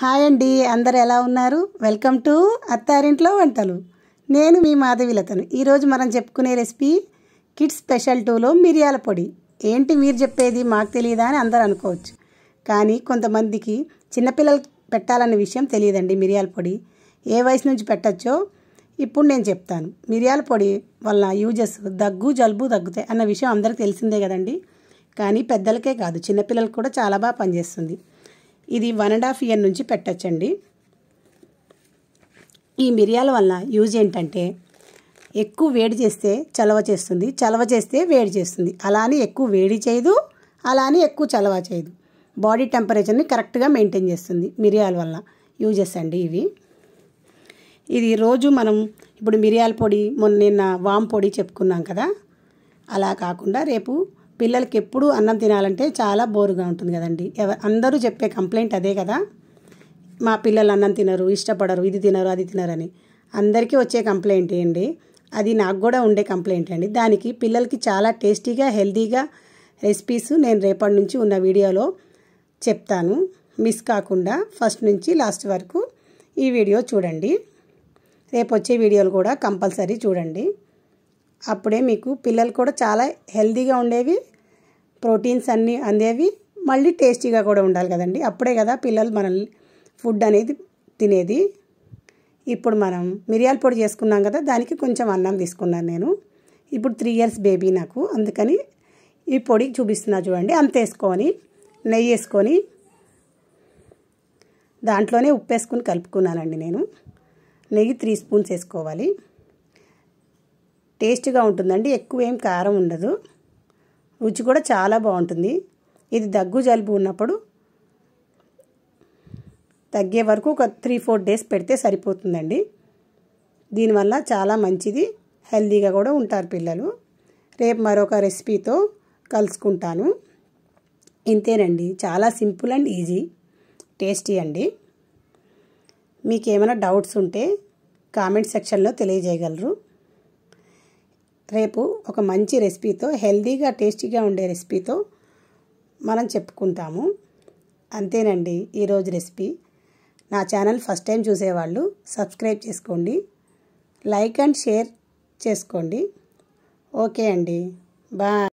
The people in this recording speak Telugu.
హాయ్ అండి అందరు ఎలా ఉన్నారు వెల్కమ్ టు అత్తారింట్లో వంటలు నేను మీ మాధవిలతను ఈరోజు మనం చెప్పుకునే రెసిపీ కిడ్స్ స్పెషల్ టూలో మిరియాల పొడి ఏంటి మీరు చెప్పేది మాకు తెలియదా అని అందరూ అనుకోవచ్చు కానీ కొంతమందికి చిన్నపిల్లలు పెట్టాలన్న విషయం తెలియదండి మిరియాల పొడి ఏ వయసు నుంచి పెట్టచ్చో ఇప్పుడు నేను చెప్తాను మిరియాల పొడి వల్ల యూజెస్ దగ్గు జలుబు తగ్గుతాయి అన్న విషయం అందరికి తెలిసిందే కదండి కానీ పెద్దలకే కాదు చిన్నపిల్లలకు కూడా చాలా బాగా పనిచేస్తుంది ఇది వన్ అండ్ హాఫ్ ఇయర్ నుంచి పెట్టచ్చండి ఈ మిరియాల వల్ల యూజ్ ఏంటంటే ఎక్కువ వేడి చేస్తే చలవ చేస్తుంది చలవ చేస్తే వేడి చేస్తుంది అలానే ఎక్కువ వేడి చేయదు అలానే ఎక్కువ చలవ చేయదు బాడీ టెంపరేచర్ని కరెక్ట్గా మెయింటైన్ చేస్తుంది మిరియాల వల్ల యూజెస్ అండి ఇవి ఇది రోజు మనం ఇప్పుడు మిరియాల పొడి మొన్న నిన్న వామ్ పొడి చెప్పుకున్నాం కదా అలా కాకుండా రేపు పిల్లలకి ఎప్పుడు అన్నం తినాలంటే చాలా బోరుగా ఉంటుంది కదండి అందరూ చెప్పే కంప్లైంట్ అదే కదా మా పిల్లలు అన్నం తినరు ఇష్టపడరు ఇది తినరు అది తినరని అందరికీ వచ్చే కంప్లైంట్ ఏంటి అది నాకు కూడా ఉండే కంప్లైంట్ అండి దానికి పిల్లలకి చాలా టేస్టీగా హెల్తీగా రెసిపీస్ నేను రేపటి నుంచి ఉన్న వీడియోలో చెప్తాను మిస్ కాకుండా ఫస్ట్ నుంచి లాస్ట్ వరకు ఈ వీడియో చూడండి రేపు వచ్చే వీడియోలు కూడా కంపల్సరీ చూడండి అప్పుడే మీకు పిల్లలు కూడా చాలా హెల్దీగా ఉండేవి ప్రోటీన్స్ అన్నీ అందేవి మళ్ళీ టేస్టీగా కూడా ఉండాలి కదండి అప్పుడే కదా పిల్లలు మనల్ని ఫుడ్ అనేది తినేది ఇప్పుడు మనం మిరియాల పొడి చేసుకున్నాం కదా దానికి కొంచెం అన్నం తీసుకున్నాను నేను ఇప్పుడు త్రీ ఇయర్స్ బేబీ నాకు అందుకని ఈ పొడి చూపిస్తున్నా చూడండి అంత వేసుకొని నెయ్యి వేసుకొని దాంట్లోనే ఉప్పు వేసుకుని కలుపుకున్నానండి నేను నెయ్యి త్రీ స్పూన్స్ వేసుకోవాలి టేస్ట్గా ఉంటుందండి ఎక్కువ ఏం కారం ఉండదు రుచి కూడా చాలా బాగుంటుంది ఇది దగ్గు జలుబు ఉన్నప్పుడు తగ్గే వరకు ఒక త్రీ ఫోర్ డేస్ పెడితే సరిపోతుందండి దీనివల్ల చాలా మంచిది హెల్దీగా కూడా ఉంటారు పిల్లలు రేపు మరొక రెసిపీతో కలుసుకుంటాను ఇంతేనండి చాలా సింపుల్ అండ్ ఈజీ టేస్టీ అండి మీకు ఏమైనా డౌట్స్ ఉంటే కామెంట్ సెక్షన్లో తెలియజేయగలరు రేపు ఒక మంచి రెసిపీతో హెల్దీగా టేస్టీగా ఉండే రెసిపీతో మనం చెప్పుకుంటాము అంతేనండి ఈరోజు రెసిపీ నా ఛానల్ ఫస్ట్ టైం చూసేవాళ్ళు సబ్స్క్రైబ్ చేసుకోండి లైక్ అండ్ షేర్ చేసుకోండి ఓకే అండి బాయ్